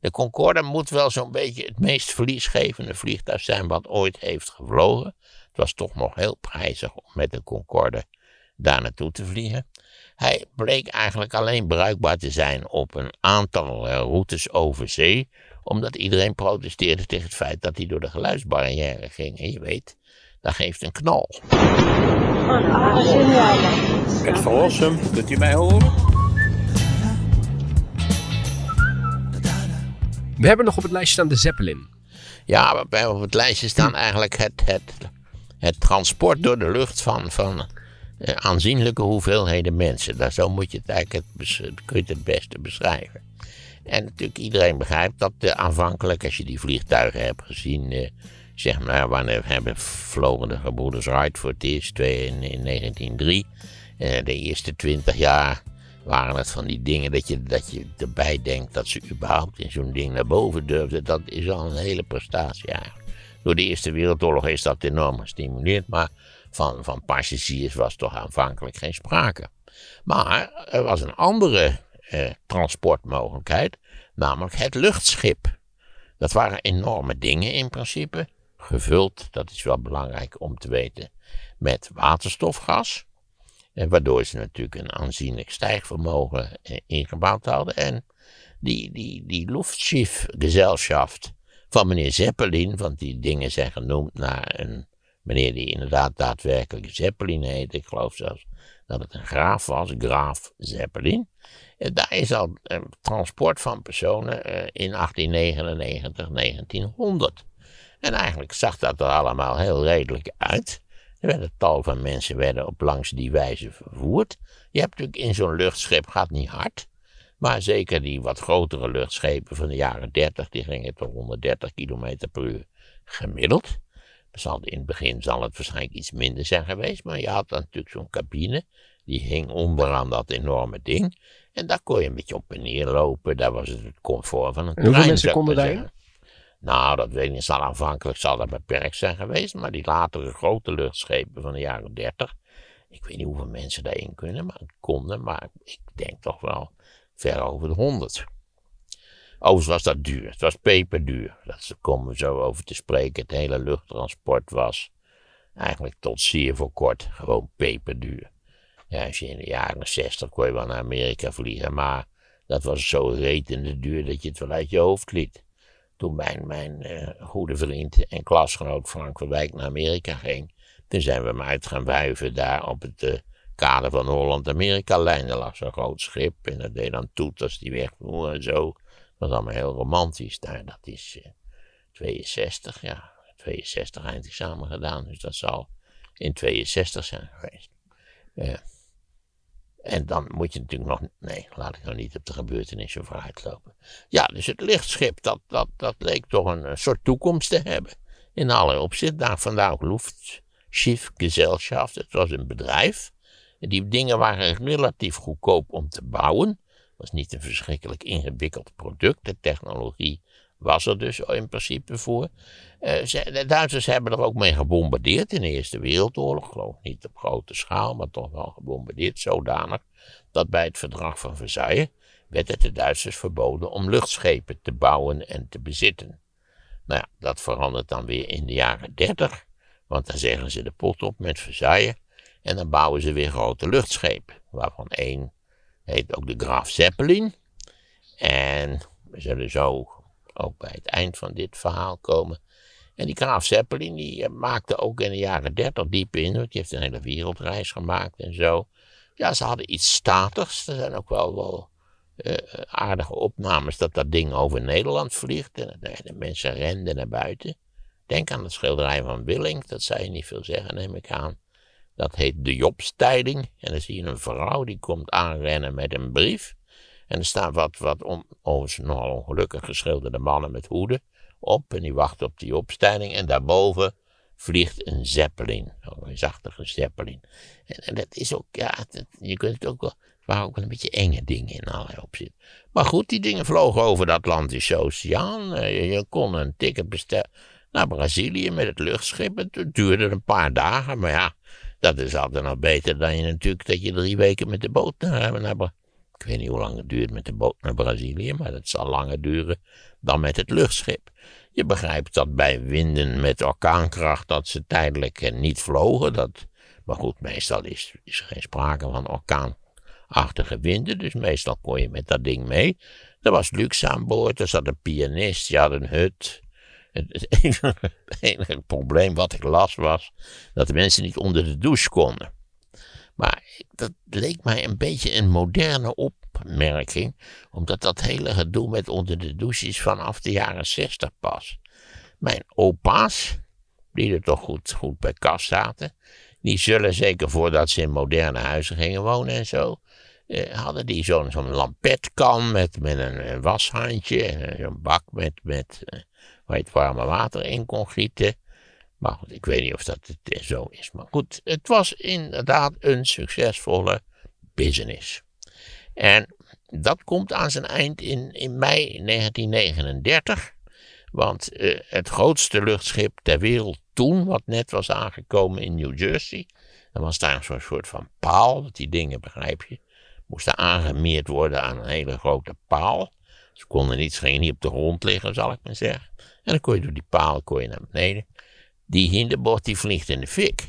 De Concorde moet wel zo'n beetje het meest verliesgevende vliegtuig zijn wat ooit heeft gevlogen. Het was toch nog heel prijzig om met de Concorde daar naartoe te vliegen. Hij bleek eigenlijk alleen bruikbaar te zijn op een aantal eh, routes over zee, omdat iedereen protesteerde tegen het feit dat hij door de geluidsbarrière ging. En je weet, dat geeft een knal. Het verlossen, kunt u mij horen? We hebben nog op het lijstje staan de Zeppelin. Ja, we hebben op het lijstje staan eigenlijk het, het, het transport door de lucht van, van eh, aanzienlijke hoeveelheden mensen. Daar, zo moet je het eigenlijk het, het beste beschrijven. En natuurlijk iedereen begrijpt dat uh, aanvankelijk, als je die vliegtuigen hebt gezien, eh, zeg maar, wanneer hebben vlogen de gebroeders Wright voor het eerst in, in 1903, de eerste 20 jaar waren het van die dingen dat je, dat je erbij denkt dat ze überhaupt in zo'n ding naar boven durfden. Dat is al een hele prestatie eigenlijk. Door de Eerste Wereldoorlog is dat enorm gestimuleerd, maar van, van passagiers was toch aanvankelijk geen sprake. Maar er was een andere eh, transportmogelijkheid, namelijk het luchtschip. Dat waren enorme dingen in principe, gevuld, dat is wel belangrijk om te weten, met waterstofgas. En eh, waardoor ze natuurlijk een aanzienlijk stijgvermogen eh, ingebouwd hadden. En die, die, die gezelschap van meneer Zeppelin, want die dingen zijn genoemd naar een meneer die inderdaad daadwerkelijk Zeppelin heet, Ik geloof zelfs dat het een graaf was, graaf Zeppelin. Eh, daar is al transport van personen in 1899, 1900. En eigenlijk zag dat er allemaal heel redelijk uit. Er werden tal van mensen werden op langs die wijze vervoerd. Je hebt natuurlijk in zo'n luchtschip gaat niet hard. Maar zeker die wat grotere luchtschepen van de jaren 30, die gingen tot 130 km per uur gemiddeld. In het begin zal het waarschijnlijk iets minder zijn geweest, maar je had dan natuurlijk zo'n cabine, die hing onderaan dat enorme ding. En daar kon je een beetje op en neer lopen, daar was het het comfort van een trein. hoeveel mensen konden daarin? Nou, dat weet ik niet. aanvankelijk zal dat beperkt zijn geweest, maar die latere grote luchtschepen van de jaren 30, ik weet niet hoeveel mensen daarin kunnen, maar, konden, maar ik denk toch wel ver over de 100. Overigens was dat duur. Het was peperduur. Dat komen we zo over te spreken. Het hele luchttransport was eigenlijk tot zeer voor kort gewoon peperduur. Ja, als je in de jaren 60 kon je wel naar Amerika vliegen, maar dat was zo reet duur dat je het wel uit je hoofd liet toen mijn, mijn eh, goede vriend en klasgenoot Frank van Wijk naar Amerika ging, toen zijn we maar uit gaan wuiven daar op het uh, kader van Holland-Amerika-lijn. Er lag zo'n groot schip en dat deed dan als die wegvoeren en zo. Dat was allemaal heel romantisch daar. Dat is 62, eh, ja. 62 samen gedaan, dus dat zal in 62 zijn geweest. Ja. En dan moet je natuurlijk nog. Nee, laat ik nou niet op de gebeurtenissen vooruit lopen. Ja, dus het lichtschip, dat, dat, dat leek toch een, soort toekomst te hebben. In alle opzichten. Daar vandaar ook gezelschap Het was een bedrijf. En die dingen waren relatief goedkoop om te bouwen. Het was niet een verschrikkelijk ingewikkeld product. De technologie was er dus in principe voor. Eh, de Duitsers hebben er ook mee gebombardeerd in de Eerste Wereldoorlog. Geloof niet op grote schaal, maar toch wel gebombardeerd. Zodanig dat bij het verdrag van Versailles werd het de Duitsers verboden om luchtschepen te bouwen en te bezitten. Nou ja, dat verandert dan weer in de jaren 30, want dan zeggen ze de pot op met Versailles en dan bouwen ze weer grote luchtschepen, waarvan één heet ook de Graf Zeppelin. En we zullen zo ook bij het eind van dit verhaal komen. En die Graaf Zeppelin die eh, maakte ook in de jaren dertig diepe indruk. Die heeft een hele wereldreis gemaakt en zo. Ja, ze hadden iets statigs. Er zijn ook wel, wel eh, eh, aardige opnames dat dat ding over Nederland vliegt. En de, mensen renden naar buiten. Denk aan de schilderij van Willink, dat zou je niet veel zeggen, neem ik aan. Dat heet de Jobstijding. En dan zie je een vrouw die komt aanrennen met een brief. En er staan wat, wat on, overigens nogal ongelukkig geschilderde mannen met hoeden op. En die wachten op die opstijging. En daarboven vliegt een zeppelin. Een zachtige zeppelin. En, dat is ook, ja, je kunt het ook wel, waar ook wel een beetje enge dingen in allerlei zit Maar goed, die dingen vlogen over de Atlantische Oceaan. Eh, je, je kon een ticket bestellen naar Brazilië met het luchtschip. Het duurde een paar dagen, maar ja, dat is altijd nog beter dan je natuurlijk dat je drie weken met de boot naar, naar, ik weet niet hoe lang het duurt met de boot naar Brazilië, maar dat zal langer duren dan met het luchtschip. Je begrijpt dat bij winden met orkaankracht dat ze tijdelijk eh, niet vlogen. Dat, maar goed, meestal is, er geen sprake van orkaanachtige winden, dus meestal kon je met dat ding mee. Er was luxe aan boord, er zat een pianist, je had een hut. Het enige, het enige probleem wat ik las was dat de mensen niet onder de douche konden. Maar dat leek mij een beetje een moderne opmerking, omdat dat hele gedoe met onder de douches vanaf de jaren zestig pas. Mijn opa's, die er toch goed, goed bij kast zaten, die zullen zeker voordat ze in moderne huizen gingen wonen en zo, eh, hadden die zo'n zo'n lampetkan met, met een washandje en eh, zo'n bak met, met, eh, waar je het warme water in kon gieten. Maar goed, ik weet niet of dat het eh, zo is. Maar goed, het was inderdaad een succesvolle business. En dat komt aan zijn eind in, in mei 1939. Want eh, het grootste luchtschip ter wereld toen, wat net was aangekomen in New Jersey, er was daar zo'n soort van paal, dat die dingen begrijp je, moesten aangemeerd worden aan een hele grote paal. Ze konden niet, ze gingen niet op de grond liggen, zal ik maar zeggen. En dan kon je door die paal kon je naar beneden. Die hinderbord die vliegt in de fik.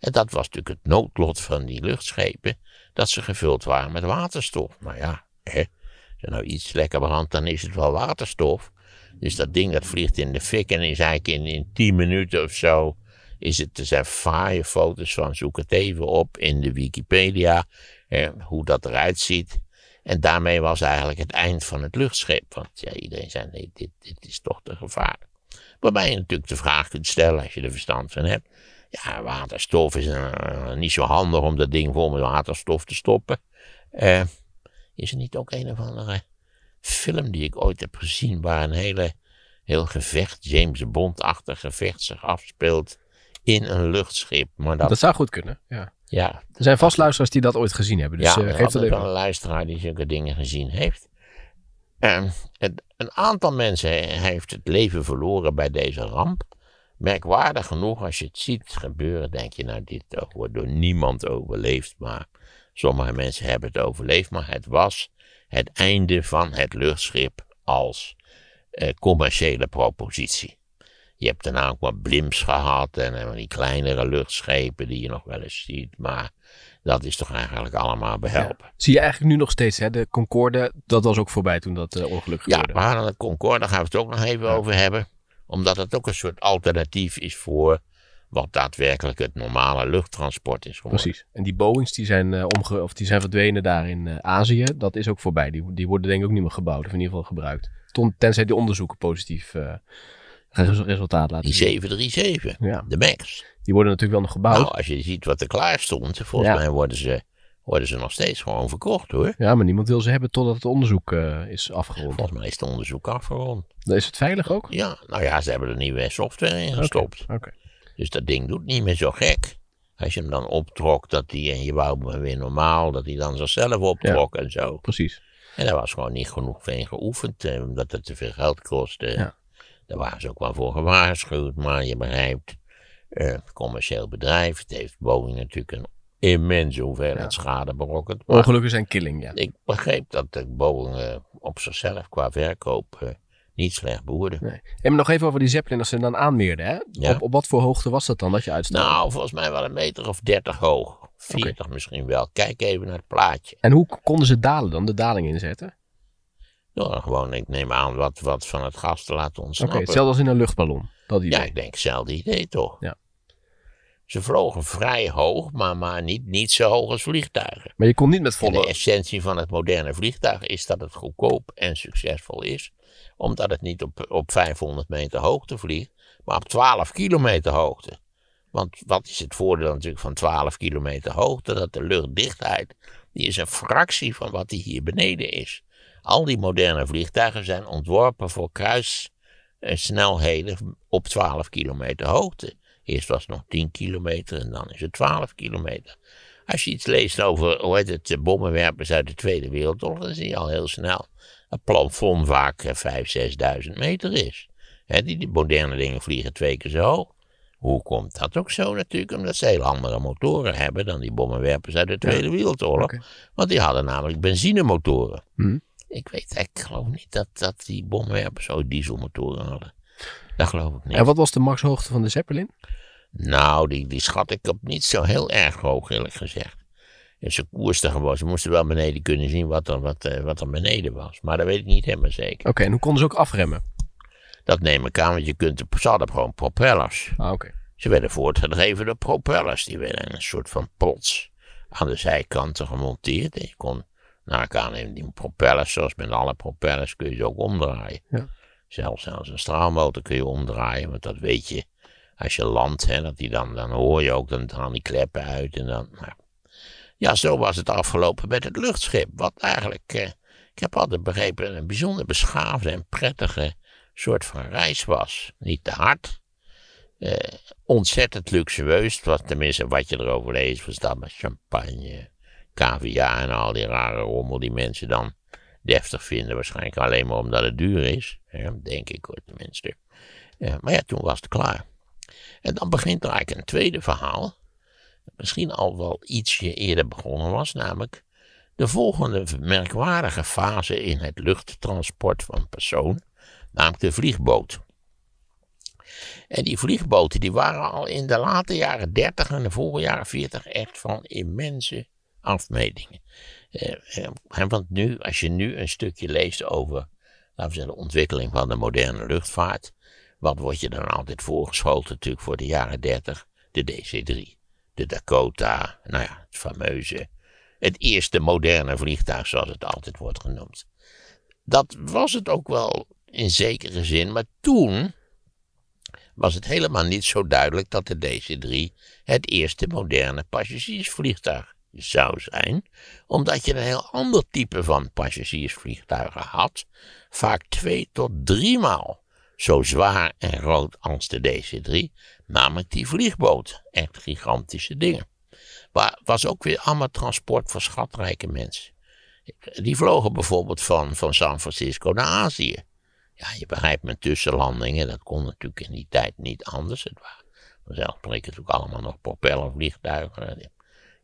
En dat was natuurlijk het noodlot van die luchtschepen, dat ze gevuld waren met waterstof. Nou ja, hè, als er nou iets lekker brandt, dan is het wel waterstof. Dus dat ding dat vliegt in de fik en is eigenlijk in, in 10 minuten of zo. Is het, er zijn fraaie foto's van, zoek het even op in de Wikipedia, hoe dat eruit ziet. En daarmee was eigenlijk het eind van het luchtschip. Want ja, iedereen zei, nee, dit, dit is toch te gevaarlijk. Waarbij je natuurlijk de vraag kunt stellen, als je er verstand van hebt. Ja, waterstof is eh, niet zo handig om dat ding vol met waterstof te stoppen. Eh, is er niet ook een of andere film die ik ooit heb gezien waar een hele, heel gevecht, James Bond-achtig gevecht zich afspeelt in een luchtschip? Maar dat... dat zou goed kunnen, ja. Ja, er zijn vast luisteraars die dat ooit gezien hebben. Dus ja, uh, geef even. een luisteraar die zulke dingen gezien heeft een aantal mensen heeft het leven verloren bij deze ramp. Merkwaardig genoeg, als je het ziet gebeuren, denk je, nou, dit wordt door niemand overleefd. Maar sommige mensen hebben het overleefd. Maar het was het einde van het luchtschip als eh, commerciële propositie. Je hebt daarna ook wat blims gehad en, en die kleinere luchtschepen die je nog wel eens ziet. Maar dat is toch eigenlijk allemaal behelpen. Zie je eigenlijk nu nog steeds, hè? de Concorde, dat was ook voorbij toen dat eh, ongeluk gebeurde. Ja, we de Concorde, gaan we het ook nog even over hebben. Omdat het ook een soort alternatief is voor wat daadwerkelijk het normale luchttransport is geworden. Precies. En die Boeings die zijn, eh, omge of die zijn verdwenen daar in eh, Azië. Dat is ook voorbij. Die, die worden denk ik ook niet meer gebouwd. Of in ieder geval gebruikt. Tenzij die onderzoeken positief resultaat laten zien. Die 737, de MAX. Die worden natuurlijk wel nog gebouwd. Nou, als je ziet wat er klaar stond, volgens mij worden ze, worden ze nog steeds gewoon verkocht hoor. Ja, maar niemand wil ze hebben totdat het onderzoek eh, is afgerond. Volgens mij is het onderzoek afgerond. Dan is het veilig ook? Ja, nou ja, ze hebben er nieuwe software in gestopt. Okay. Dus dat ding doet niet meer zo gek. Als je hem dan optrok, dat die, en je wou hem weer normaal, dat hij dan zichzelf optrok en zo. Precies. En daar was gewoon niet genoeg van geoefend, eh, omdat het te veel geld kostte. Ja. Daar waren ze ook wel voor gewaarschuwd, maar je begrijpt, uh, commercieel bedrijf, het heeft Boeing natuurlijk een immense hoeveelheid schade berokkend. Ongelukken zijn killing, ja. Ik begreep dat de Boeing eh, op zichzelf qua verkoop eh, niet slecht boerde. Nee. En nog even over die Zeppelin, als ze dan aanmeerden, hè? Op, op, wat voor hoogte was dat dan dat je uitstapte? Nou, volgens mij wel een meter of dertig hoog. 40 misschien wel. Kijk even naar het plaatje. En hoe konden ze dalen dan, de daling inzetten? gewoon, ik neem aan, wat, wat van het gas te laten ontsnappen. Oké, hetzelfde als in een luchtballon, dat Ja, ik denk hetzelfde idee toch. Ja. Ze vlogen vrij hoog, maar, maar niet, niet zo hoog als vliegtuigen. Maar je kon niet met volle... En de essentie van het moderne vliegtuig is dat het goedkoop en succesvol is. Omdat het niet op, op 500 meter hoogte vliegt, maar op 12 kilometer hoogte. Want wat is het voordeel natuurlijk van 12 kilometer hoogte? Dat de luchtdichtheid, die is een fractie van wat die hier beneden is. Al die moderne vliegtuigen zijn ontworpen voor kruissnelheden op 12 kilometer hoogte. Eerst was het nog 10 kilometer en dan is het 12 kilometer. Als je iets leest over hoe het, bommenwerpers uit de Tweede Wereldoorlog, dan zie je al heel snel dat plafond vaak 5.000, eh, 6.000 meter is. die, moderne dingen vliegen twee keer zo hoog. Hoe komt dat ook zo natuurlijk? Omdat ze heel andere motoren hebben dan die bommenwerpers uit de Tweede Wereldoorlog. Want die hadden namelijk benzinemotoren. Hmm. Ik weet, ik geloof niet dat, dat die bommenwerpers zo dieselmotoren hadden. Dat geloof ik niet. En wat was de maxhoogte van de Zeppelin? Nou, die, die schat ik op niet zo heel erg hoog, eerlijk gezegd. En ze koersten gewoon. Ze moesten wel beneden kunnen zien wat er, wat, eh, wat er beneden was. Maar dat weet ik niet helemaal zeker. Oké, en hoe konden ze ook afremmen? Dat neem ik aan, want je kunt, ze hadden gewoon propellers. Ah, ze werden voortgedreven door propellers. Die werden een soort van plots aan de zijkanten gemonteerd. En je kon nou, kan in die propellers, zoals met alle propellers, kun je ze ook omdraaien. Ja. Zelfs als een straalmotor kun je omdraaien, want dat weet je. Als je landt, hè, dat die dan, dan hoor je ook, dan gaan die kleppen uit en dan... Nou. Ja, zo was het afgelopen met het luchtschip, wat eigenlijk, eh, ik heb altijd begrepen, een bijzonder beschaafde en prettige soort van reis was. Niet te hard, eh, ontzettend luxueus, wat, tenminste wat je erover leest, was dat met champagne KVA en al die rare rommel die mensen dan deftig vinden. Waarschijnlijk alleen maar omdat het duur is. denk ik hoor, tenminste. maar ja, toen was het klaar. En dan begint er eigenlijk een tweede verhaal. Misschien al wel ietsje eerder begonnen was, namelijk de volgende merkwaardige fase in het luchttransport van persoon, namelijk de vliegboot. En die vliegboten die waren al in de late jaren 30 en de vorige jaren 40 echt van immense afmetingen. Eh, eh, want nu, als je nu een stukje leest over laten we zeggen, de ontwikkeling van de moderne luchtvaart, wat wordt je dan altijd voorgeschoten natuurlijk voor de jaren 30? De DC-3, de Dakota, nou ja, het fameuze, het eerste moderne vliegtuig zoals het altijd wordt genoemd. Dat was het ook wel in zekere zin, maar toen was het helemaal niet zo duidelijk dat de DC-3 het eerste moderne passagiersvliegtuig zou zijn, omdat je een heel ander type van passagiersvliegtuigen had, vaak twee tot driemaal zo zwaar en groot als de DC-3, namelijk die vliegboot. Echt gigantische dingen. Maar was ook weer allemaal transport voor schatrijke mensen. Die vlogen bijvoorbeeld van, van San Francisco naar Azië. Ja, je begrijpt met tussenlandingen, dat kon natuurlijk in die tijd niet anders. Het waren vanzelfsprekend ook allemaal nog propellervliegtuigen.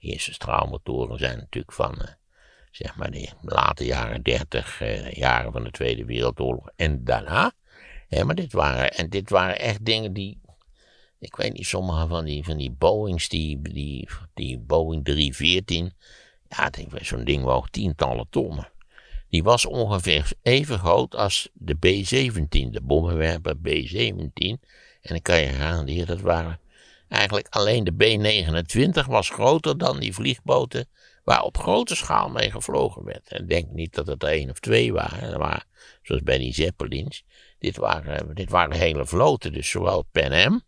Die eerste straalmotoren zijn natuurlijk van eh, zeg maar de late jaren 30, eh, jaren van de Tweede Wereldoorlog en daarna. maar dit waren, en dit waren echt dingen die, ik weet niet, sommige van die, van die Boeings, die, die, Boeing 314, ja, zo'n ding woog tientallen tonnen. Die was ongeveer even groot als de B-17, de bommenwerper B-17. En dan kan je garanderen, dat waren Eigenlijk alleen de B-29 was groter dan die vliegboten waar op grote schaal mee gevlogen werd. En denk niet dat het er één of twee waren, maar zoals bij die Zeppelins. Dit waren, dit waren hele vloten, dus zowel Pan Am,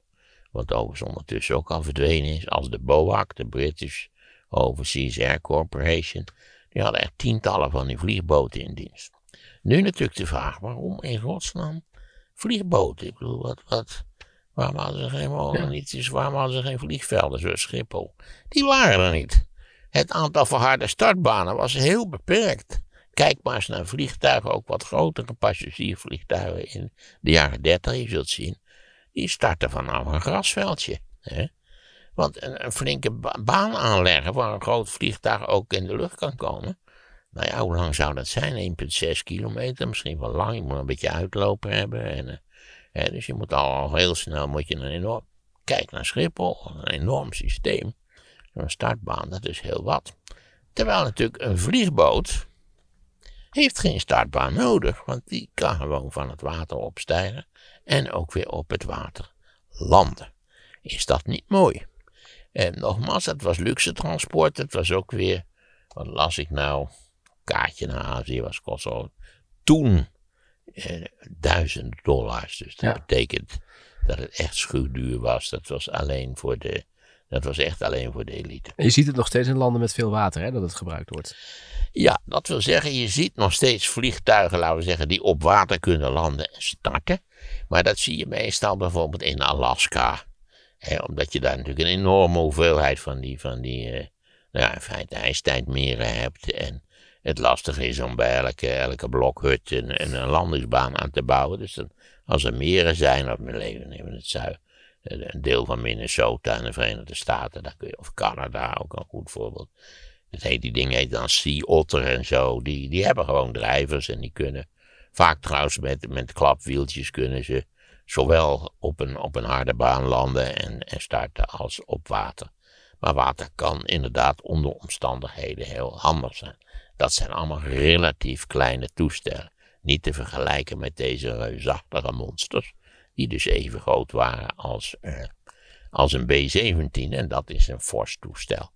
wat overigens ondertussen ook al verdwenen is, als de BOAC, de British Overseas Air Corporation. Die hadden echt tientallen van die vliegboten in dienst. Nu natuurlijk de vraag, waarom in godsnaam vliegboten? Ik bedoel, wat, wat, Waarom hadden ze geen molennietjes? Waarom hadden ze geen vliegvelden zoals Schiphol? Die waren er niet. Het aantal verharde startbanen was heel beperkt. Kijk maar eens naar vliegtuigen, ook wat grotere passagiervliegtuigen in de jaren 30, je zult zien. Die starten vanaf een grasveldje. Hè? Want een, een flinke baan aanleggen waar een groot vliegtuig ook in de lucht kan komen. Nou ja, hoe lang zou dat zijn? 1,6 kilometer, misschien wel lang. Je moet een beetje uitlopen hebben. En, eh, dus je moet al heel snel moet je een enorm. Kijk naar Schiphol, een enorm systeem. een startbaan, dat is heel wat. Terwijl natuurlijk een vliegboot heeft geen startbaan nodig, want die kan gewoon van het water opstijgen en ook weer op het water landen. Is dat niet mooi? En nogmaals, het was luxe transport, het was ook weer, wat las ik nou, kaartje naar Azië was kost al toen eh, duizend dollars. Dus dat betekent dat het echt schuwduur was. Dat was alleen voor de, dat was echt alleen voor de elite. En je ziet het nog steeds in landen met veel water, hè, dat het gebruikt wordt. Ja, dat wil zeggen, je ziet nog steeds vliegtuigen, laten we zeggen, die op water kunnen landen en starten. Maar dat zie je meestal bijvoorbeeld in Alaska. Hè, omdat je daar natuurlijk een enorme hoeveelheid van die, van die uh, nou ja, in feite ijstijdmeren hebt. En het lastig is om bij elke, elke blokhut een, een, landingsbaan aan te bouwen. Dus dan, als er meren zijn, of mijn leven in het zuiden, eh, een deel van Minnesota en de Verenigde Staten, daar kun je, of Canada, ook een goed voorbeeld. Dat heet, die dingen heet dan Sea Otter en zo. Die, die hebben gewoon drijvers en die kunnen, vaak trouwens met, met klapwieltjes kunnen ze zowel op een, op een harde baan landen en, en starten als op water. Maar water kan inderdaad onder omstandigheden heel handig zijn. Dat zijn allemaal relatief kleine toestellen. Niet te vergelijken met deze reusachtige monsters, die dus even groot waren als, eh, als een B-17 en dat is een fors toestel.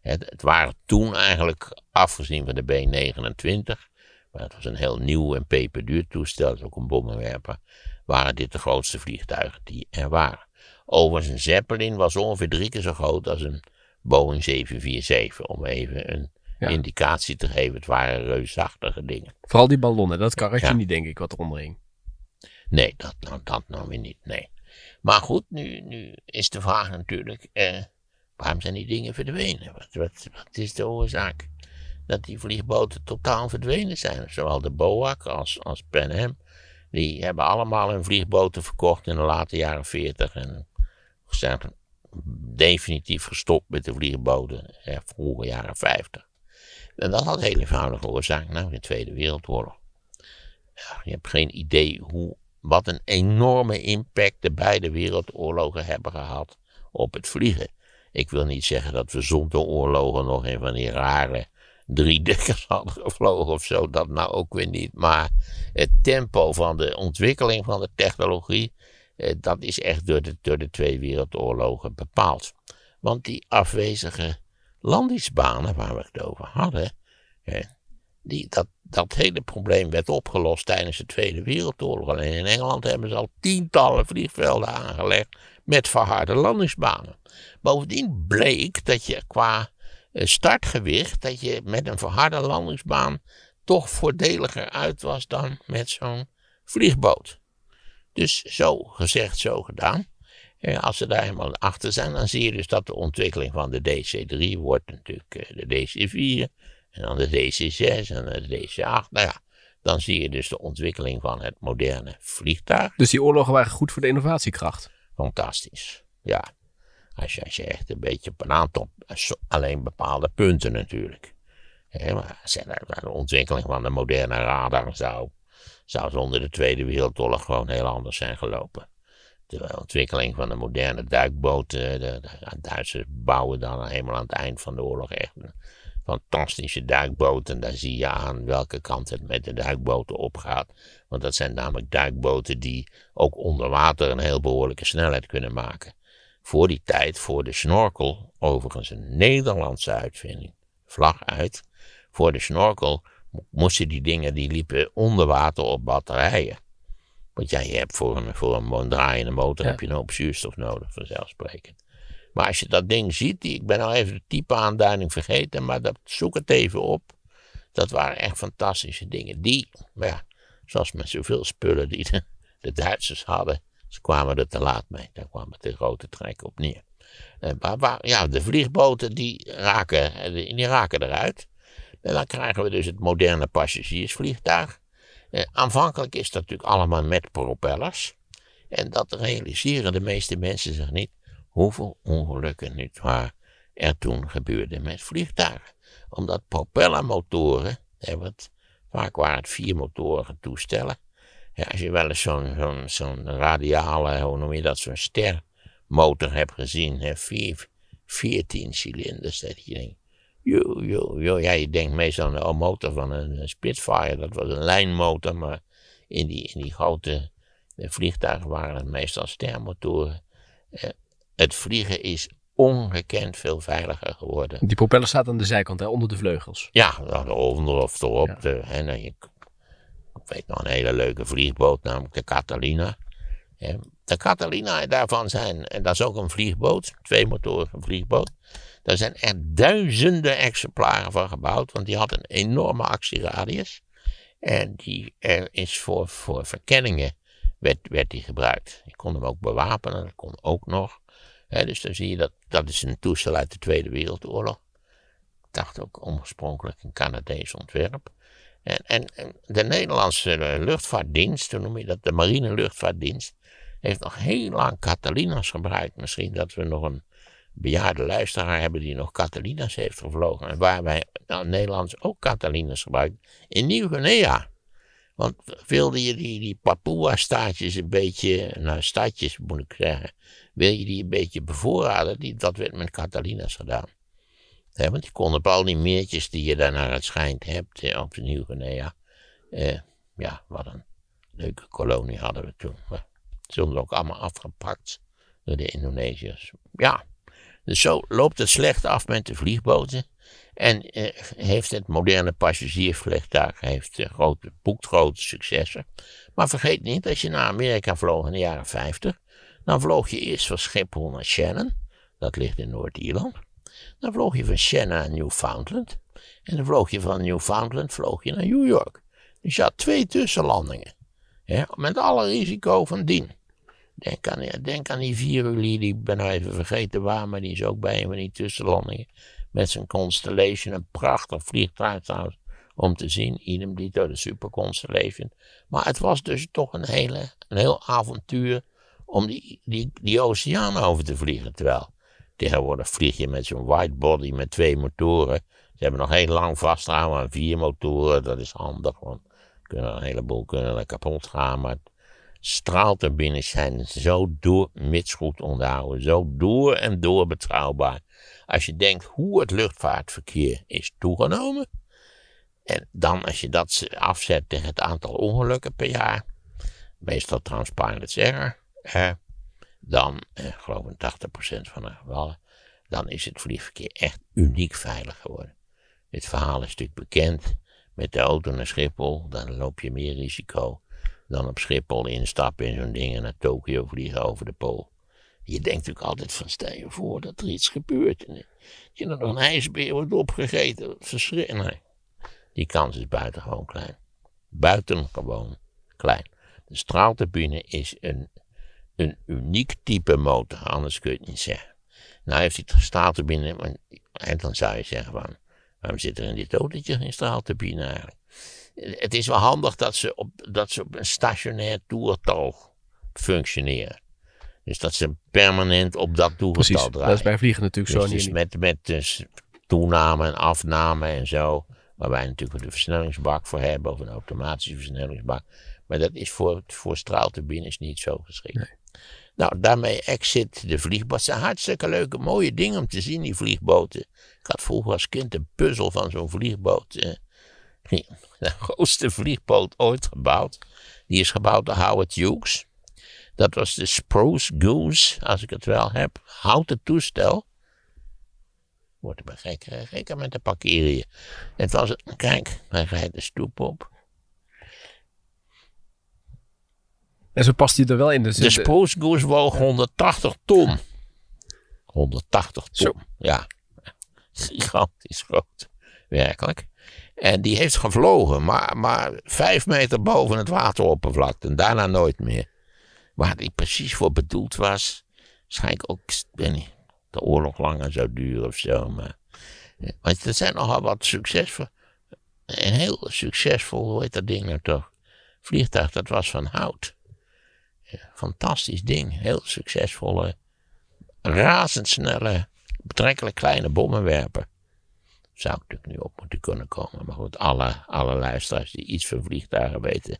Het, het, waren toen eigenlijk, afgezien van de B-29, maar het was een heel nieuw en peperduur toestel, dat is ook een bommenwerper, waren dit de grootste vliegtuigen die er waren. Overigens, een Zeppelin was ongeveer drie keer zo groot als een Boeing 747, om even een indicatie te geven. Het waren reusachtige dingen. Vooral die ballonnen, dat karretje niet, denk ik, wat eronder hing. Nee, dat nou, dat nou weer niet, nee. Maar goed, nu, nu is de vraag natuurlijk, eh, waarom zijn die dingen verdwenen? Wat, is de oorzaak dat die vliegboten totaal verdwenen zijn? Zowel de BOAC als, als Pan Am, die hebben allemaal hun vliegboten verkocht in de late jaren 40 en zijn definitief gestopt met de vliegboten eh, vroege jaren 50. En dat had heel eenvoudige oorzaak, nou, de Tweede Wereldoorlog. je hebt geen idee hoe, wat een enorme impact de beide wereldoorlogen hebben gehad op het vliegen. Ik wil niet zeggen dat we zonder oorlogen nog een van die rare drie dekkers hadden gevlogen of zo, dat nou ook weer niet. Maar het tempo van de ontwikkeling van de technologie, eh, dat is echt door de, door de twee wereldoorlogen bepaald. Want die afwezige landingsbanen waar we het over hadden, hè, die, dat, dat hele probleem werd opgelost tijdens de Tweede Wereldoorlog. Alleen in Engeland hebben ze al tientallen vliegvelden aangelegd met verharde landingsbanen. Bovendien bleek dat je qua eh, startgewicht, dat je met een verharde landingsbaan toch voordeliger uit was dan met zo'n vliegboot. Dus zo gezegd, zo gedaan als ze daar helemaal achter zijn, dan zie je dus dat de ontwikkeling van de DC3 wordt natuurlijk eh, de DC4, en dan de DC6 en de DC8. Nou ja, dan zie je dus de ontwikkeling van het moderne vliegtuig. Dus die oorlogen waren goed voor de innovatiekracht? Fantastisch, ja. Als je, als je echt een beetje op een aantal, eh, alleen bepaalde punten natuurlijk. maar de ontwikkeling van de moderne radar zou, zou zonder de Tweede Wereldoorlog gewoon heel anders zijn gelopen. De ontwikkeling van de moderne duikboten. De, Duitsers bouwen dan helemaal aan het eind van de oorlog echt fantastische duikboten. Daar zie je aan welke kant het met de duikboten opgaat. Want dat zijn namelijk duikboten die ook onder water een heel behoorlijke snelheid kunnen maken. Voor die tijd, voor de snorkel, overigens een Nederlandse uitvinding, vlag uit. Voor de snorkel moesten die dingen, die liepen onder water op batterijen. Want jij je hebt voor een, voor een draaiende motor heb je een hoop zuurstof nodig, vanzelfsprekend. Maar als je dat ding ziet, ik ben al nou even de type aanduiding vergeten, maar dat, zoek het even op. Dat waren echt fantastische dingen. Die, maar ja, zoals met zoveel spullen die de, Duitsers hadden, ze kwamen er te laat mee. Daar kwam het de grote trek op neer. Maar, eh, ja, de vliegboten die raken, eh, die raken eruit. En dan krijgen we dus het moderne passagiersvliegtuig. Eh, aanvankelijk is dat natuurlijk allemaal met propellers. En dat realiseren de meeste mensen zich niet hoeveel ongelukken nu? waar er toen gebeurde met vliegtuigen. Omdat propellermotoren, wat, vaak waren het motoren toestellen. Ja, als je wel eens zo'n zo'n radiale, hoe noem je dat, zo'n stermotor hebt gezien, hè, vier, 14 cilinders, dat je Joe, joe, joe. Ja, je denkt meestal aan de motor van een, Spitfire, dat was een lijnmotor, maar in die, in die grote eh, vliegtuigen waren het meestal stermotoren. Eh, het vliegen is ongekend veel veiliger geworden. Die propeller staat aan de zijkant, hè, onder de vleugels. Ja, nou, onder of erop. De, hè, nou, je, ik weet nog een hele leuke vliegboot, namelijk de Catalina. De Catalina daarvan zijn, en dat is ook een vliegboot, twee motoren vliegboot. Daar zijn er duizenden exemplaren van gebouwd, want die had een enorme actieradius. En die is voor, voor verkenningen werd, werd die gebruikt. Je kon hem ook bewapenen, dat kon ook nog. dus dan zie je dat, dat is een toestel uit de Tweede Wereldoorlog. Ik dacht ook oorspronkelijk een Canadees ontwerp. En, en, de Nederlandse luchtvaartdienst, hoe noem je dat, de marine luchtvaartdienst, heeft nog heel lang Catalinas gebruikt. Misschien dat we nog een bejaarde luisteraar hebben die nog Catalina's heeft gevlogen. En waar wij nou, Nederlands ook Catalina's gebruiken. In Nieuw-Guinea. Want wilde je die, die Papua-staatjes een beetje, nou staatjes moet ik zeggen, wil je die een beetje bevoorraden, die, dat werd met Catalina's gedaan. He, want die konden op al die meertjes die je daar naar het schijnt hebt op Nieuw-Guinea. Eh, ja, wat een leuke kolonie hadden we toen. Ze ook allemaal afgepakt door de Indonesiërs. Ja. Dus zo loopt het slecht af met de vliegboten. En eh, heeft het moderne passagiersvliegtuig heeft, eh, grote, boekt grote successen. Maar vergeet niet, als je naar Amerika vloog in de jaren 50, dan vloog je eerst van Schiphol naar Shannon, dat ligt in Noord-Ierland. Dan vloog je van Shannon naar Newfoundland. En dan vloog je van Newfoundland vloog je naar New York. Dus je had twee tussenlandingen. Hè, met alle risico van dien. Denk aan, denk aan die ik die ben nou even vergeten waar, maar die is ook bij een van die tussenlandingen. Met zijn Constellation, een prachtig vliegtuig trouwens, om te zien. Idem die de Super Constellation. Maar het was dus toch een, hele, een heel avontuur om die, die, die oceaan over te vliegen. Terwijl tegenwoordig vlieg je met zo'n body met twee motoren. Ze hebben nog heel lang vastgehouden aan vier motoren, dat is handig, want kunnen een heleboel kunnen kapot gaan, maar straalt er binnen zijn. Zo door, mits goed onderhouden, zo door en door betrouwbaar. Als je denkt hoe het luchtvaartverkeer is toegenomen, en dan als je dat afzet tegen het aantal ongelukken per jaar, meestal transparent error, hè, dan, eh, geloof ik 80% van de gevallen, dan is het vliegverkeer echt uniek veilig geworden. Dit verhaal is natuurlijk bekend. Met de auto naar Schiphol, dan loop je meer risico dan op Schiphol instappen in zo'n ding en naar Tokio vliegen over de Pool. Je denkt natuurlijk altijd van stel je voor dat er iets gebeurt. En je dan nog een ijsbeer wordt opgegeten. Verschrikkelijk. Die kans is buitengewoon klein. Buitengewoon klein. De straalturbine is een, een uniek type motor, anders kun je het niet zeggen. Nou heeft die straalturbine, en dan zou je zeggen van, waarom zit er in dit autootje geen straalturbine eigenlijk? het is wel handig dat ze op, dat ze op een stationair toertal functioneren. Dus dat ze permanent op dat toegestel draaien. dat is bij vliegen natuurlijk dus zo. Dus met, met dus toename en afname en zo. Waar wij natuurlijk de versnellingsbak voor hebben. Of een automatische versnellingsbak. Maar dat is voor, voor straalturbines niet zo geschikt. Nou, daarmee exit de vliegboot. Het zijn hartstikke leuke, mooie dingen om te zien, die vliegboten. Ik had vroeger als kind een puzzel van zo'n vliegboot. Eh, de grootste vliegboot ooit gebouwd. Die is gebouwd door Howard Hughes. Dat was de Spruce Goose, als ik het wel heb. Houten toestel. Wordt er maar eh, gekker, met de parkeren Het was, een, kijk, hij rijdt de stoep op. En zo past hij er wel in. Dus de Spruce Goose woog 180 ton. 180 ton, ja. Gigantisch groot, werkelijk. En die heeft gevlogen, maar, maar vijf meter boven het wateroppervlak. en daarna nooit meer. Waar die precies voor bedoeld was, waarschijnlijk ook, ik niet, de oorlog langer zou duren of zo. Maar, want er zijn nogal wat succesvol, een heel succesvol, hoe heet dat ding nou toch? Vliegtuig, dat was van hout. Fantastisch ding, heel succesvolle, razendsnelle, betrekkelijk kleine bommenwerper. Zou ik natuurlijk nu op moeten kunnen komen. Maar goed, alle, alle luisteraars die iets van vliegtuigen weten,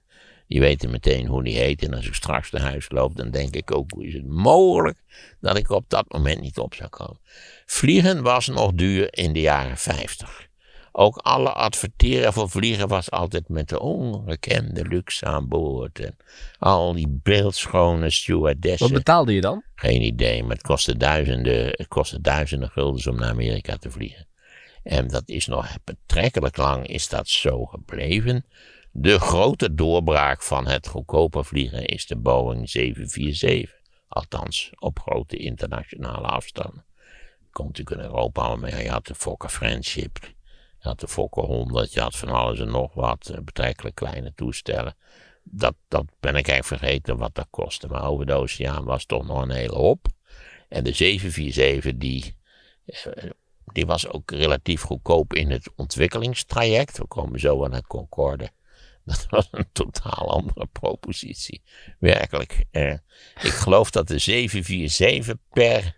die weten meteen hoe die heet. En als ik straks naar huis loop, dan denk ik ook, hoe is het mogelijk dat ik op dat moment niet op zou komen. Vliegen was nog duur in de jaren 50. Ook alle adverteren voor vliegen was altijd met de ongekende luxe aan boord. En al die beeldschone stewardessen. Wat betaalde je dan? Geen idee, maar het kostte duizenden, het kostte duizenden guldens om naar Amerika te vliegen. En dat is nog betrekkelijk lang is dat zo gebleven. De grote doorbraak van het goedkoper vliegen is de Boeing 747. Althans, op grote internationale afstanden. Komt natuurlijk in Europa al mee. Je had de Fokker Friendship. Je had de Fokker 100. Je had van alles en nog wat. Eh, betrekkelijk kleine toestellen. Dat, dat ben ik eigenlijk vergeten wat dat kostte. Maar over de oceaan was toch nog een hele hoop. En de 747 die eh, die was ook relatief goedkoop in het ontwikkelingstraject. We komen zo aan het Concorde. Dat was een totaal andere propositie. Werkelijk. Eh, ik geloof dat de 747 per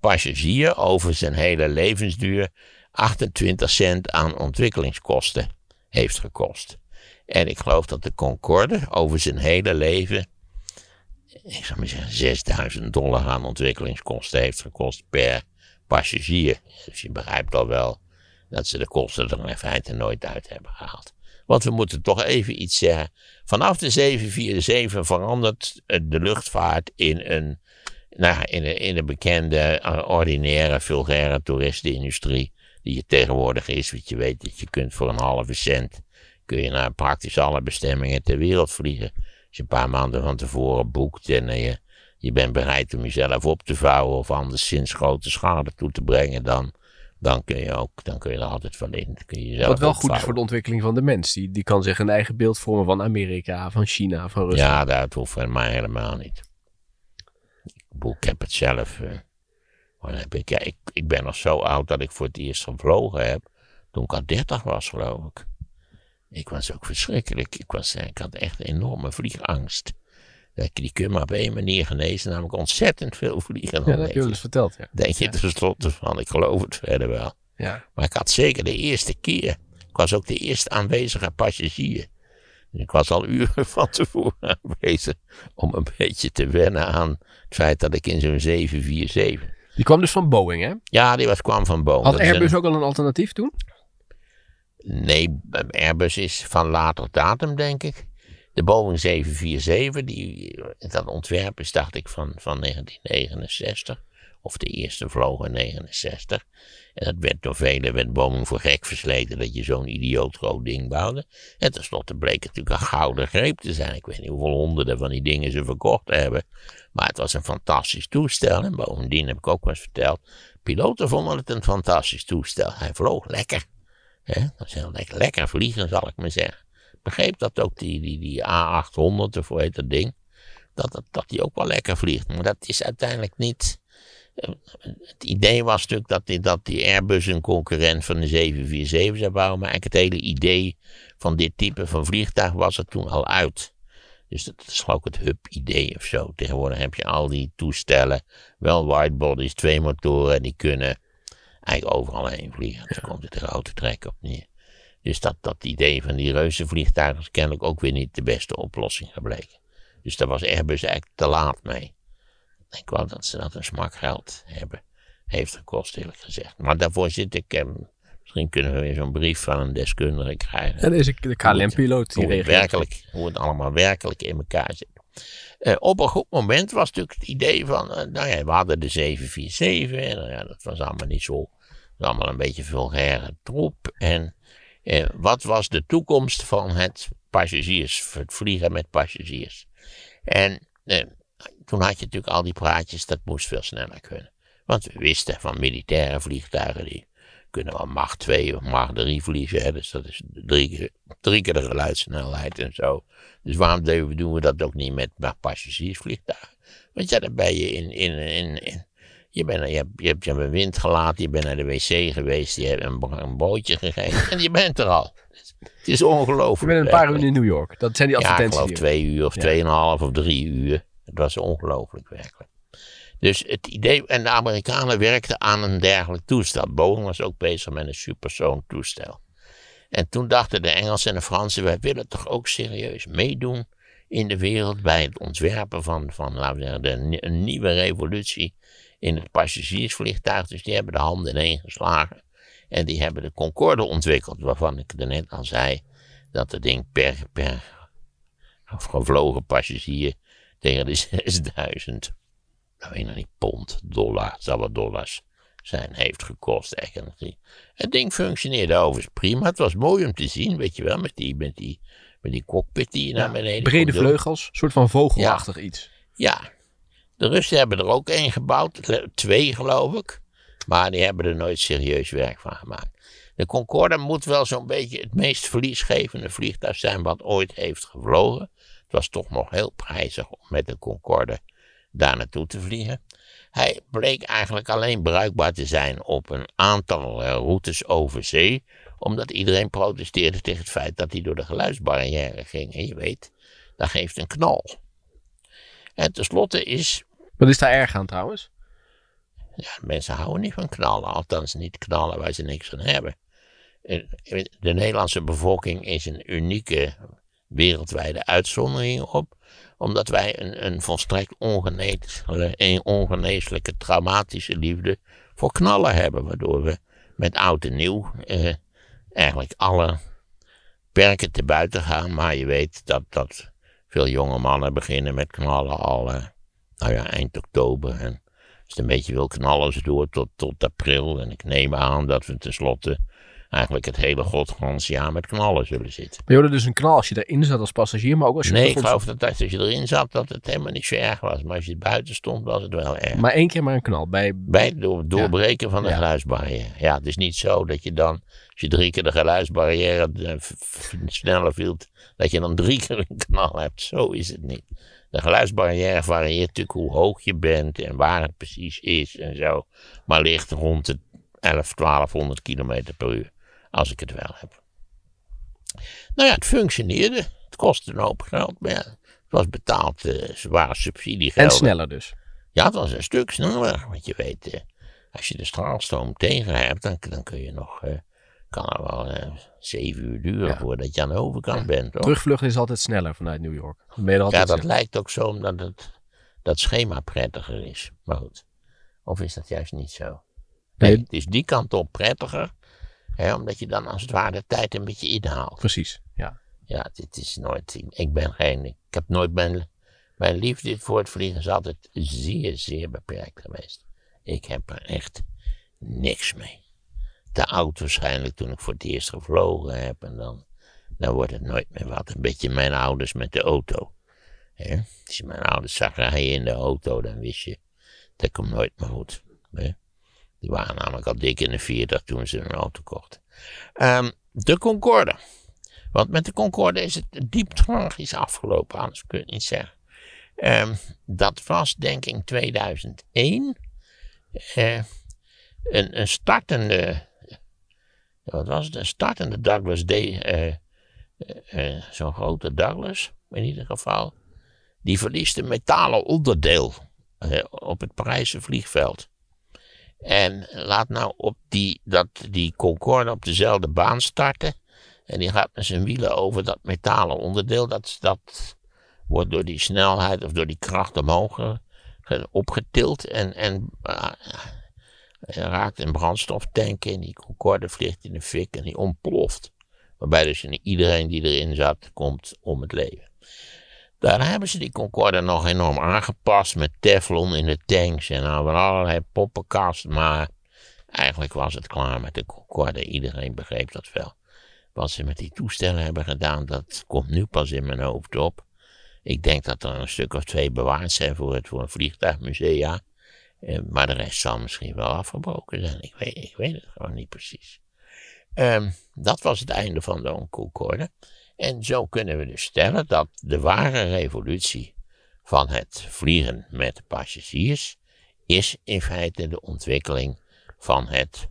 passagier over zijn hele levensduur 28 cent aan ontwikkelingskosten heeft gekost. En ik geloof dat de Concorde over zijn hele leven, ik zou maar zeggen, 6000 dollar aan ontwikkelingskosten heeft gekost per passagier. Dus je begrijpt al wel dat ze de kosten er in feite nooit uit hebben gehaald. Want we moeten toch even iets zeggen. Vanaf de 747 verandert de luchtvaart in een, nou, in een, in een bekende, eh, ordinaire, vulgaire toeristenindustrie. Die je tegenwoordig is, want je weet dat je kunt voor een halve cent kun je naar praktisch alle bestemmingen ter wereld vliegen. Als je een paar maanden van tevoren boekt en eh, je je bent bereid om jezelf op te vouwen of anderszins grote schade toe te brengen, dan, dan kun je ook, dan kun je er altijd van in. Kun je Wat wel goed is voor de ontwikkeling van de mens. Die, die kan zich een eigen beeld vormen van Amerika, van China, van Rusland. Ja, dat hoeft mij helemaal niet. Ik heb het zelf. Eh, ik, ja, ik, ik ben nog zo oud dat ik voor het eerst gevlogen heb. Toen ik al 30 was, geloof ik. Ik was ook verschrikkelijk. Ik, was, eh, ik had echt enorme vliegangst die kun je maar op één manier genezen, namelijk ontzettend veel vliegen. Ja, dat heb je eens verteld. Ja. Denk je ja. tenslotte van, ik geloof het verder wel. Ja. Maar ik had zeker de eerste keer, ik was ook de eerste aanwezige passagier. ik was al uren van tevoren aanwezig om een beetje te wennen aan het feit dat ik in zo'n 747. Die kwam dus van Boeing, hè? Ja, die was, kwam van Boeing. Had Airbus ook al een alternatief toen? Nee, Airbus is van later datum, denk ik. De Boeing 747, die, eh, dat ontwerp is dacht ik van, van 1969. Of de eerste vloog in 69. En dat werd door velen werd Boeing voor gek versleten dat je zo'n idioot groot ding bouwde. En tenslotte bleek het natuurlijk een gouden greep te zijn. Ik weet niet hoeveel honderden van die dingen ze verkocht hebben. Maar het was een fantastisch toestel. En bovendien heb ik ook wel eens verteld. Piloten vonden het een fantastisch toestel. Hij vloog lekker. He? Dat is heel lekker, lekker vliegen, zal ik maar zeggen begreep dat ook die, die, die A800, of hoe heet dat ding, dat, dat, dat die ook wel lekker vliegt. Maar dat is uiteindelijk niet... Eh, het idee was natuurlijk dat die, dat die Airbus een concurrent van de 747 zou bouwen. Maar eigenlijk het hele idee van dit type van vliegtuig was er toen al uit. Dus dat is ook het hub-idee of zo. Tegenwoordig heb je al die toestellen, wel widebodies, twee motoren, en die kunnen eigenlijk overal heen vliegen. dan komt het grote trek op neer. Dus dat, dat idee van die reuzenvliegtuigen is kennelijk ook weer niet de beste oplossing gebleken. Dus daar was Airbus eigenlijk te laat mee. Ik wel dat ze dat een smak geld hebben, heeft gekost eerlijk gezegd. Maar daarvoor zit ik, misschien kunnen we weer zo'n brief van een deskundige krijgen. En is ik de KLM-piloot die hoe het, werkelijk, hoe het allemaal werkelijk in elkaar zit. Eh, op een goed moment was natuurlijk het idee van, eh, nou ja, we hadden de 747 en nou ja, dat was allemaal niet zo, dat was allemaal een beetje vulgaire troep. En wat was de toekomst van het passagiers, het vliegen met passagiers? En eh, toen had je natuurlijk al die praatjes, dat moest veel sneller kunnen. Want we wisten van militaire vliegtuigen, die kunnen wel macht 2 of macht 3 vliegen. Hè? Dus dat is drie keer, drie de geluidssnelheid en zo. Dus waarom doen we dat ook niet met passagiersvliegtuigen? Want ja, dan ben je in, in, in je, bent, je, hebt, je hebt je wind gelaten, je bent naar de wc geweest, je hebt een, een bootje gegeven en je bent er al. Het is ongelooflijk. Je bent een paar uur in New York. Dat zijn die advertenties. Ja, ik geloof twee uur of ja. tweeënhalf of drie uur. Het was ongelooflijk werkelijk. Dus het idee, en de Amerikanen werkten aan een dergelijk toestel. Boeing was ook bezig met een supersoon toestel. En toen dachten de Engelsen en de Fransen, wij willen toch ook serieus meedoen in de wereld bij het ontwerpen van, van laten we zeggen, de, een nieuwe revolutie in het passagiersvliegtuig. Dus die hebben de handen ineen geslagen. En die hebben de Concorde ontwikkeld, waarvan ik er net al zei dat het ding per, per gevlogen passagier tegen de 6000, nou weet nog niet, pond, dollar, zal wat dollars zijn, heeft gekost. Eigenlijk. Het ding functioneerde overigens prima. Het was mooi om te zien, weet je wel, met die, met die, met die cockpit die je naar beneden Brede vleugels, een soort van vogelachtig iets. Ja, de Russen hebben er ook één gebouwd, twee geloof ik. Maar die hebben er nooit serieus werk van gemaakt. De Concorde moet wel zo'n beetje het meest verliesgevende vliegtuig zijn wat ooit heeft gevlogen. Het was toch nog heel prijzig om met de Concorde daar naartoe te vliegen. Hij bleek eigenlijk alleen bruikbaar te zijn op een aantal eh, routes over zee, omdat iedereen protesteerde tegen het feit dat hij door de geluidsbarrière ging. En je weet, dat geeft een knal. En tenslotte is wat is daar erg aan trouwens? Ja, mensen houden niet van knallen. Althans, niet knallen waar ze niks van hebben. Eh, eh, de Nederlandse bevolking is een unieke wereldwijde uitzondering op. Omdat wij een, een volstrekt ongeneeslijke, ongeneeslijke traumatische liefde voor knallen hebben. Waardoor we met oud en nieuw eh, eigenlijk alle perken te buiten gaan. Maar je weet dat, dat veel jonge mannen beginnen met knallen al. Eh, nou ja, eind oktober. En als een beetje wil knallen ze door tot, tot april. En ik neem aan dat we tenslotte eigenlijk het hele godgans jaar met knallen zullen zitten. Maar je dus een knal als je erin zat als passagier, maar ook als je... Nee, ik geloof dat als je erin zat dat het helemaal niet zo erg was. Maar als je buiten stond was het wel erg. Maar één keer maar een knal? Bij, bij het door, doorbreken van de ja. geluidsbarrière. Ja, het is niet zo dat je dan, als je drie keer de geluidsbarrière eh, sneller viel, dat je dan drie keer een knal hebt. Zo is het niet. De geluidsbarrière varieert natuurlijk hoe hoog je bent en waar het precies is en zo. Maar ligt rond de 11, 1200 kilometer per uur. Als ik het wel heb. Nou ja, het functioneerde. Het kostte een hoop geld, maar het was betaald. Uh, eh, ze subsidiegeld. En sneller dus? Ja, het was een stuk sneller. Want je weet, eh, als je de straalstroom tegen hebt, dan, dan kun je nog eh, kan er wel eh, zeven uur duren voordat je aan de overkant bent. Terugvlucht is altijd sneller vanuit New York. ja, dat lijkt ook zo omdat het, dat schema prettiger is. Maar goed, of is dat juist niet zo? Nee, het is die kant op prettiger, hè, omdat je dan als het ware de tijd een beetje inhaalt. Precies, ja. Ja, dit is nooit, ik ben geen, ik heb nooit mijn, mijn liefde voor het vliegen is altijd zeer, zeer beperkt geweest. Ik heb er echt niks mee te oud waarschijnlijk toen ik voor het eerst gevlogen heb. En dan, dan wordt het nooit meer wat. Een beetje mijn ouders met de auto. hè Als je mijn ouders zag rijden in de auto, dan wist je, dat komt nooit meer goed. hè Die waren namelijk al dik in de 40 toen ze een auto kochten. Ehm, de Concorde. Want met de Concorde is het diep tragisch afgelopen, anders kun je het niet zeggen. Ehm, dat was denk ik 2001. Eh, een, een startende wat was het? Een startende Douglas D. Eh, eh, eh, zo'n grote Douglas, in ieder geval. Die verliest een metalen onderdeel op het Parijse vliegveld. En laat nou op die, dat die Concorde op dezelfde baan starten. En die gaat met zijn wielen over dat metalen onderdeel. Dat, dat wordt door die snelheid of door die kracht omhoog opgetild. En, en en raakt een brandstoftank in, die Concorde vliegt in de fik en die ontploft. Waarbij dus iedereen die erin zat, komt om het leven. Daarna hebben ze die Concorde nog enorm aangepast met teflon in de tanks en van nou, allerlei poppenkast. Maar eigenlijk was het klaar met de Concorde. Iedereen begreep dat wel. Wat ze met die toestellen hebben gedaan, dat komt nu pas in mijn hoofd op. Ik denk dat er een stuk of twee bewaard zijn voor het voor een vliegtuigmusea. Eh, maar de rest zal misschien wel afgebroken zijn. Ik weet, ik weet het gewoon niet precies. Ehm, dat was het einde van de Onkoekorde. En zo kunnen we dus stellen dat de ware revolutie van het vliegen met passagiers is in feite de ontwikkeling van het,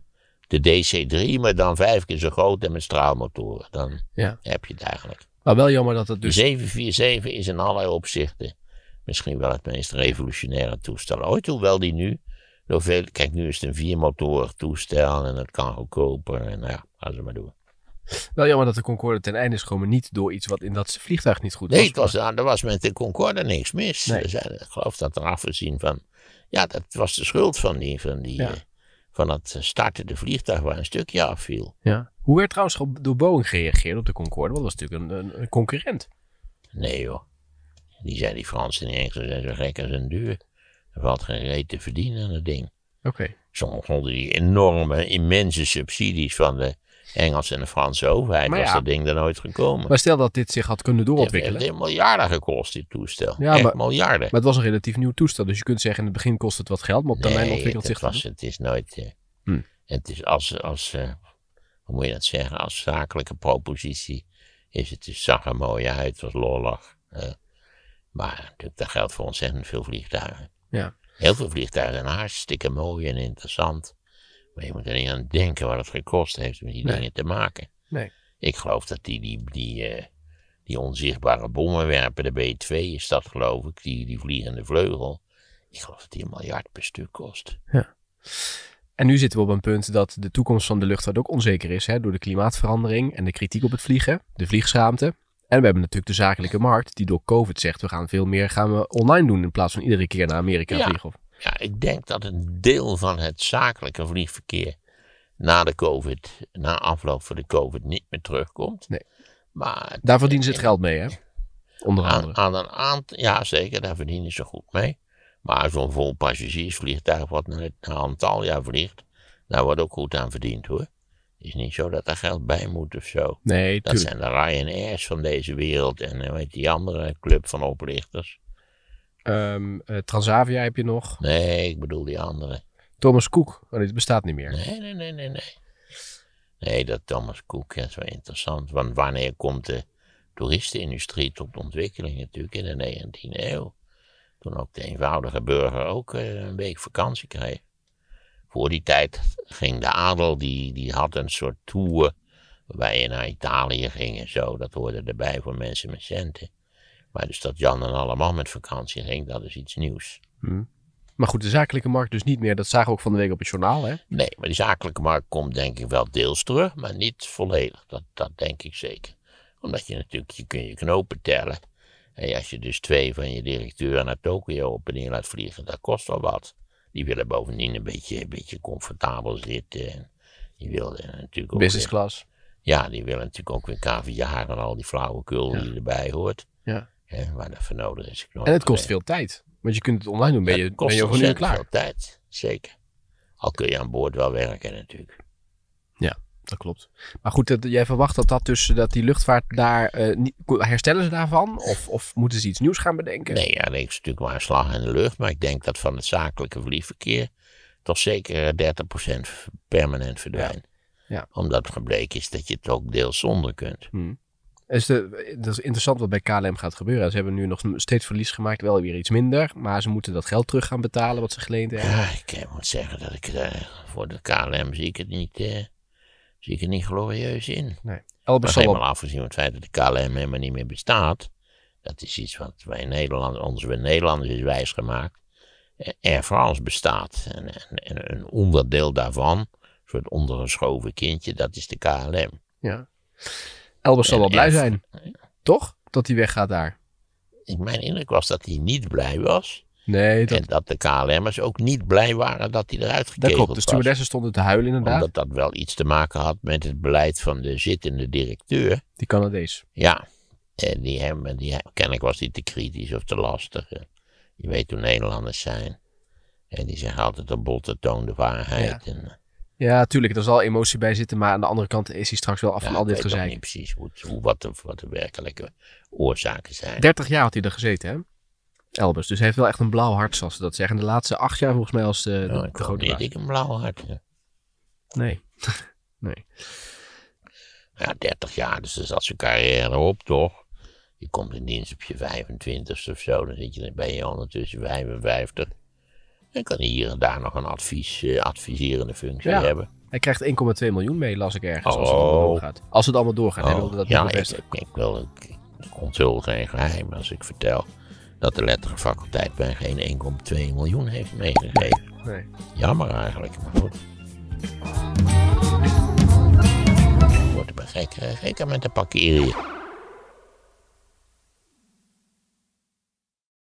de DC-3, maar dan vijf keer zo groot en met straalmotoren. Dan heb je het eigenlijk. Maar wel jammer dat het dus... 747 is in allerlei opzichten misschien wel het meest revolutionaire toestel ooit. Hoewel die nu door veel. Kijk, nu is het een viermotor toestel en het kan goedkoper. En nou ja, gaan ze maar doen. Wel jammer dat de Concorde ten einde is gekomen, niet door iets wat in dat vliegtuig niet goed was. Nee, het was, nou, er was met de Concorde niks mis. ik geloof dat er afgezien van. Ja, dat was de schuld van die. Van die ja. Eh, dat van het startende vliegtuig waar een stukje afviel. Ja. Hoe werd trouwens door Boeing gereageerd op de Concorde? Want dat was natuurlijk een, een concurrent. Nee joh. Die zijn die Fransen niet eens, zijn zo gek als een duur. Er valt geen reet te verdienen aan het ding. Oké. Okay. Sommigen onder die enorme, immense subsidies van de Engelse en de Franse overheid was dat ding er nooit gekomen. Maar stel dat dit zich had kunnen doorontwikkelen. Het heeft miljarden gekost, dit toestel. Ja, maar, miljarden. Maar het was een relatief nieuw toestel. Dus je kunt zeggen, in het begin kost het wat geld, maar op termijn nee, ontwikkelt het zich was, Het is nooit... Eh, hm. Het is als... als eh, hoe moet je dat zeggen? Als zakelijke propositie is het, is zag er mooi uit, was lollig. Eh. Maar dat geldt voor ontzettend veel vliegtuigen. Ja. Heel veel vliegtuigen zijn hartstikke mooi en interessant. Maar je moet er niet aan denken wat het gekost heeft om die dingen te maken. Nee. Ik geloof dat die, die, die, eh, die onzichtbare bommenwerper, de B2 is dat geloof ik, die, die vliegende vleugel. Ik geloof dat die een miljard per stuk kost. Ja. En nu zitten we op een punt dat de toekomst van de luchtvaart ook onzeker is hè, door de klimaatverandering en de kritiek op het vliegen, de vliegschaamte. En we hebben natuurlijk de zakelijke markt die door COVID zegt, we gaan veel meer gaan we online doen in plaats van iedere keer naar Amerika vliegen. Ja, ik denk dat een deel van het zakelijke vliegverkeer na de COVID, na afloop van de COVID, niet meer terugkomt. Nee. Maar daar verdienen ze het geld mee, hè? Onder andere. Aan, een aantal, ja, zeker, daar verdienen ze goed mee. Maar zo'n vol passagiersvliegtuig wat een aantal jaar vliegt, daar wordt ook goed aan verdiend hoor is niet zo dat daar geld bij moet of zo. Nee, Dat zijn de Ryanair's van deze wereld en eh, weet je die andere club van oplichters. Ehm, eh, Transavia heb je nog. Nee, ik bedoel die andere. Thomas Cook, want oh, dit bestaat niet meer. Nee, nee, nee, nee, nee. Nee, dat Thomas Cook, is wel interessant. Want wanneer komt de toeristenindustrie tot ontwikkeling natuurlijk in de 19e eeuw? Toen ook de eenvoudige burger ook eh, een week vakantie kreeg voor die tijd ging de adel, die, die had een soort tour waarbij je naar Italië ging en zo. Dat hoorde erbij voor mensen met centen. Maar dus dat Jan en allemaal met vakantie ging, dat is iets nieuws. Hm. Maar goed, de zakelijke markt dus niet meer. Dat zagen we ook van de week op het journaal, hè? Nee, maar die zakelijke markt komt denk ik wel deels terug, maar niet volledig. Dat, dat denk ik zeker. Omdat je natuurlijk, je kun je knopen tellen. En als je dus twee van je directeuren naar Tokio op en neer laat vliegen, dat kost wel wat. Die willen bovendien een beetje, een beetje comfortabel zitten. Die willen natuurlijk ook Business class. Ja, die willen natuurlijk ook weer kaviaar en al die flauwekul ja. die erbij hoort. Ja. Hè, waar dat voor nodig is. en het kost veel tijd. Want je kunt het online doen, ben je, kost ben je klaar. veel tijd, zeker. Al kun je aan boord wel werken natuurlijk. Ja dat klopt. Maar goed, jij verwacht dat, dat, dus, dat die luchtvaart daar... Eh, herstellen ze daarvan? Of, of moeten ze iets nieuws gaan bedenken? Nee, ja, is natuurlijk maar een slag in de lucht. Maar ik denk dat van het zakelijke vliegverkeer... toch zeker 30% eh, permanent verdwijnt. Ja. Omdat gebleken is dat je het ook deels zonder kunt. Is hmm. de, eh, dat is interessant wat bij KLM gaat gebeuren. Ze hebben nu nog steeds verlies gemaakt, wel weer iets minder. Maar ze moeten dat geld terug gaan betalen wat ze geleend hebben. Ja, ik moet zeggen dat ik voor de KLM zie ik het niet zie ik er niet glorieus in. Nee. Maar helemaal afgezien van het feit dat de KLM helemaal niet meer bestaat. Dat is iets wat wij Nederlanders, ons bij Nederlanders is wijsgemaakt. Eh, Air France bestaat. En, en, en, een onderdeel daarvan, een soort ondergeschoven kindje, dat is de KLM. Ja. Elbers zal wel blij zijn, toch? Dat hij weggaat daar. Mijn indruk was dat hij niet blij was. Nee, dat... En dat de KLM'ers ook niet blij waren dat hij eruit gekegeld Dat klopt, de stewardessen stonden te huilen inderdaad. Omdat dat wel iets te maken had met het beleid van de zittende directeur. Die Canadees. Ja, en die hem, die, kennelijk was hij te kritisch of te lastig. Je weet hoe Nederlanders zijn. En die zeggen altijd op botte toon de waarheid. Ja. En, eh, ja, tuurlijk, er zal emotie bij zitten, maar aan de andere kant is hij straks wel af ja, van al dit gezeik. Ik weet niet precies hoe, wat, de, wat de werkelijke oorzaken zijn. 30 jaar had hij er gezeten, hè? Elbers. Dus hij heeft wel echt een blauw hart, zoals ze dat zeggen. De laatste acht jaar volgens mij als eh, de, de, oh, grote baas. ik een blauw hart. Nee. nee. Ja, 30 jaar, dus dan zat zijn carrière op, toch? Je komt in dienst op je 25ste of zo, dan zit je, dan ben je ondertussen 55. En kan hij hier en daar nog een advies, uh, adviserende functie ja. hebben. Hij krijgt 1,2 miljoen mee, las ik ergens, als, het oh. allemaal doorgaat. als het allemaal doorgaat. Oh. Hij wilde dat ja, ik, ik, ik wil ik, ik onthul geen geheim als ik vertel dat de letterenfaculteit mij geen 1,2 miljoen heeft meegegeven. Nee. Jammer eigenlijk, maar goed. Wordt er bij en gekker met de hier.